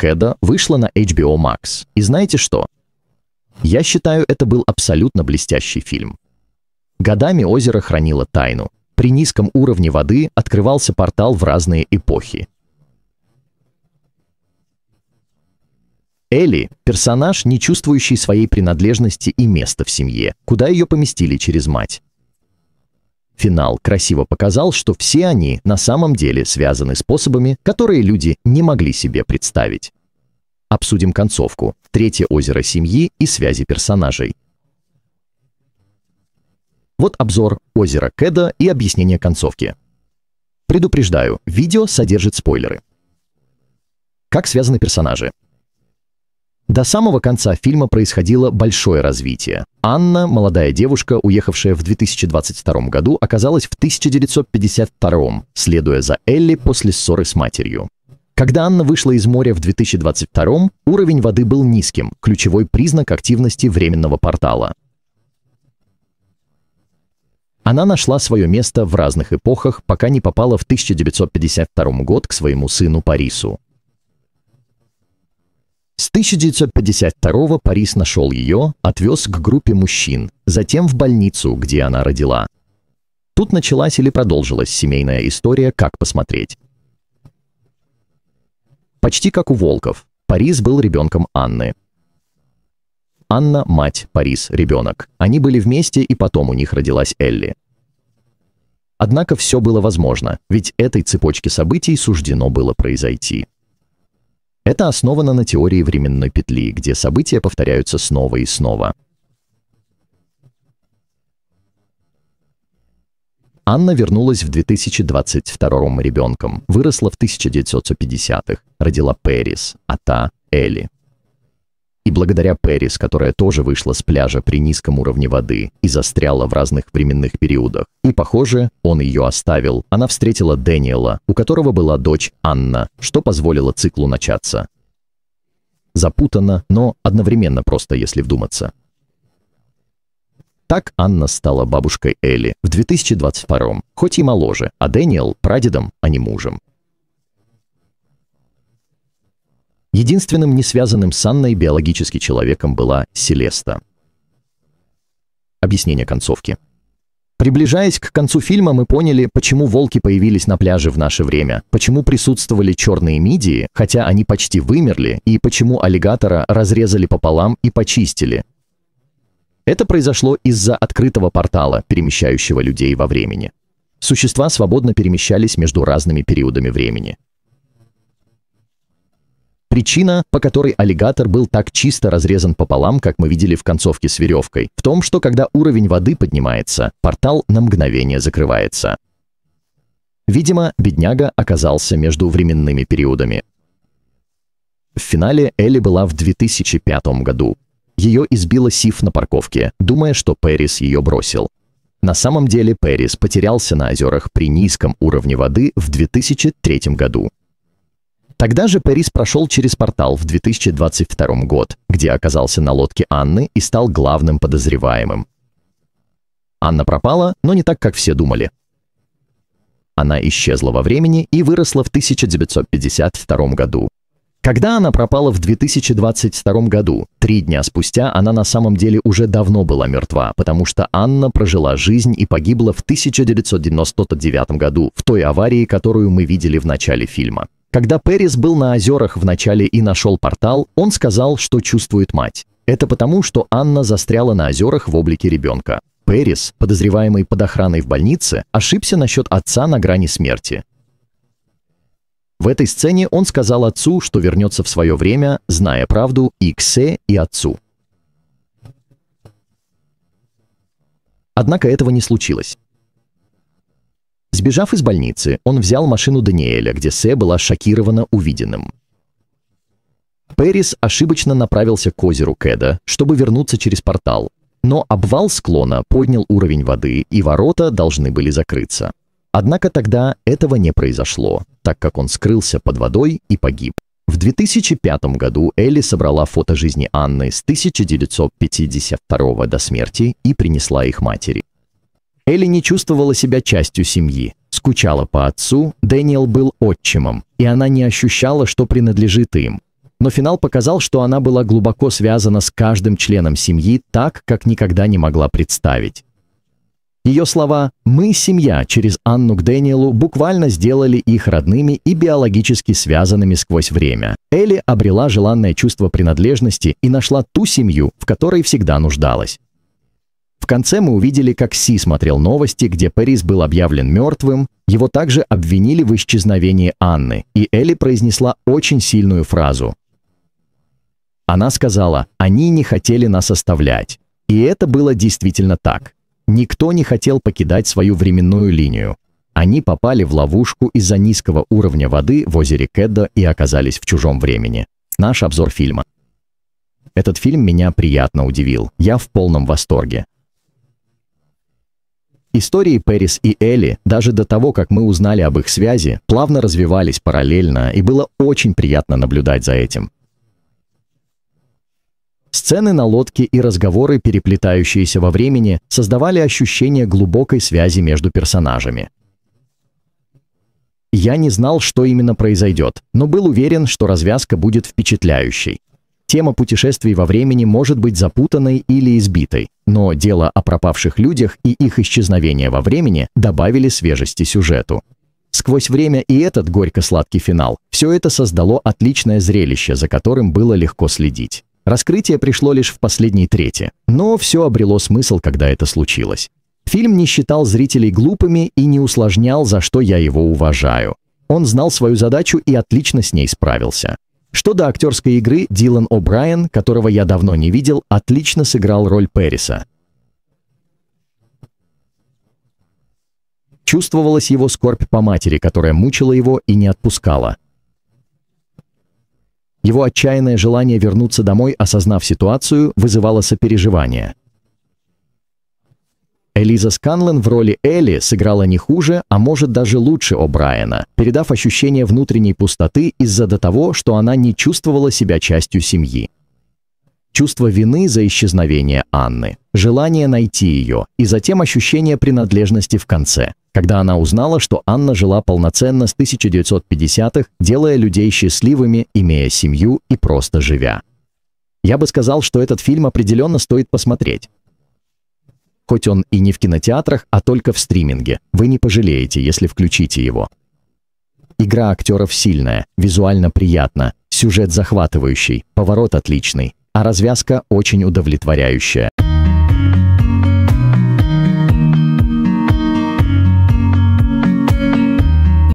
Кэда вышла на HBO Max. И знаете что? Я считаю, это был абсолютно блестящий фильм. Годами озеро хранило тайну. При низком уровне воды открывался портал в разные эпохи. Элли – персонаж, не чувствующий своей принадлежности и места в семье, куда ее поместили через мать. Финал красиво показал, что все они на самом деле связаны способами, которые люди не могли себе представить. Обсудим концовку, третье озеро семьи и связи персонажей. Вот обзор озера Кэда и объяснение концовки. Предупреждаю, видео содержит спойлеры. Как связаны персонажи? До самого конца фильма происходило большое развитие. Анна, молодая девушка, уехавшая в 2022 году, оказалась в 1952, следуя за Элли после ссоры с матерью. Когда Анна вышла из моря в 2022, уровень воды был низким, ключевой признак активности временного портала. Она нашла свое место в разных эпохах, пока не попала в 1952 год к своему сыну Парису. С 1952 Парис нашел ее, отвез к группе мужчин, затем в больницу, где она родила. Тут началась или продолжилась семейная история «Как посмотреть». Почти как у Волков, Парис был ребенком Анны. Анна – мать, Парис – ребенок. Они были вместе, и потом у них родилась Элли. Однако все было возможно, ведь этой цепочке событий суждено было произойти. Это основано на теории временной петли, где события повторяются снова и снова. Анна вернулась в 2022 ребенком, выросла в 1950-х, родила Пэрис, а та — Элли. И благодаря Пэрис, которая тоже вышла с пляжа при низком уровне воды и застряла в разных временных периодах. И, похоже, он ее оставил. Она встретила Дэниела, у которого была дочь Анна, что позволило циклу начаться. Запутанно, но одновременно просто, если вдуматься. Так Анна стала бабушкой Элли в 2022 хоть и моложе, а Дэниел – прадедом, а не мужем. Единственным не связанным с Анной биологически человеком была Селеста. Объяснение концовки. Приближаясь к концу фильма, мы поняли, почему волки появились на пляже в наше время, почему присутствовали черные мидии, хотя они почти вымерли, и почему аллигатора разрезали пополам и почистили. Это произошло из-за открытого портала, перемещающего людей во времени. Существа свободно перемещались между разными периодами времени. Причина, по которой аллигатор был так чисто разрезан пополам, как мы видели в концовке с веревкой, в том, что когда уровень воды поднимается, портал на мгновение закрывается. Видимо, бедняга оказался между временными периодами. В финале Элли была в 2005 году. Ее избила Сиф на парковке, думая, что Пэрис ее бросил. На самом деле Пэрис потерялся на озерах при низком уровне воды в 2003 году. Тогда же Парис прошел через портал в 2022 год, где оказался на лодке Анны и стал главным подозреваемым. Анна пропала, но не так, как все думали. Она исчезла во времени и выросла в 1952 году. Когда она пропала в 2022 году, три дня спустя она на самом деле уже давно была мертва, потому что Анна прожила жизнь и погибла в 1999 году в той аварии, которую мы видели в начале фильма. Когда Перес был на озерах в начале и нашел портал, он сказал, что чувствует мать. Это потому, что Анна застряла на озерах в облике ребенка. Перес, подозреваемый под охраной в больнице, ошибся насчет отца на грани смерти. В этой сцене он сказал отцу, что вернется в свое время, зная правду и Ксе, и отцу. Однако этого не случилось. Сбежав из больницы, он взял машину Даниэля, где Сэ была шокирована увиденным. Пэрис ошибочно направился к озеру Кеда, чтобы вернуться через портал, но обвал склона поднял уровень воды, и ворота должны были закрыться. Однако тогда этого не произошло, так как он скрылся под водой и погиб. В 2005 году Элли собрала фото жизни Анны с 1952 до смерти и принесла их матери. Элли не чувствовала себя частью семьи, скучала по отцу, Дэниел был отчимом, и она не ощущала, что принадлежит им. Но финал показал, что она была глубоко связана с каждым членом семьи так, как никогда не могла представить. Ее слова «Мы – семья» через Анну к Дэниелу буквально сделали их родными и биологически связанными сквозь время. Элли обрела желанное чувство принадлежности и нашла ту семью, в которой всегда нуждалась. В конце мы увидели, как Си смотрел новости, где Пэрис был объявлен мертвым, его также обвинили в исчезновении Анны, и Элли произнесла очень сильную фразу. Она сказала, они не хотели нас оставлять. И это было действительно так. Никто не хотел покидать свою временную линию. Они попали в ловушку из-за низкого уровня воды в озере Кедда и оказались в чужом времени. Наш обзор фильма. Этот фильм меня приятно удивил. Я в полном восторге. Истории Пэрис и Элли, даже до того, как мы узнали об их связи, плавно развивались параллельно, и было очень приятно наблюдать за этим. Сцены на лодке и разговоры, переплетающиеся во времени, создавали ощущение глубокой связи между персонажами. Я не знал, что именно произойдет, но был уверен, что развязка будет впечатляющей. Тема путешествий во времени может быть запутанной или избитой, но дело о пропавших людях и их исчезновение во времени добавили свежести сюжету. Сквозь время и этот горько-сладкий финал все это создало отличное зрелище, за которым было легко следить. Раскрытие пришло лишь в последней трети, но все обрело смысл, когда это случилось. Фильм не считал зрителей глупыми и не усложнял, за что я его уважаю. Он знал свою задачу и отлично с ней справился. Что до актерской игры, Дилан О'Брайен, которого я давно не видел, отлично сыграл роль Перриса. Чувствовалась его скорбь по матери, которая мучила его и не отпускала. Его отчаянное желание вернуться домой, осознав ситуацию, вызывало сопереживание – Элиза Сканлен в роли Элли сыграла не хуже, а может даже лучше О'Брайена, передав ощущение внутренней пустоты из-за того, что она не чувствовала себя частью семьи. Чувство вины за исчезновение Анны, желание найти ее и затем ощущение принадлежности в конце, когда она узнала, что Анна жила полноценно с 1950-х, делая людей счастливыми, имея семью и просто живя. Я бы сказал, что этот фильм определенно стоит посмотреть хоть он и не в кинотеатрах, а только в стриминге. Вы не пожалеете, если включите его. Игра актеров сильная, визуально приятно, сюжет захватывающий, поворот отличный, а развязка очень удовлетворяющая.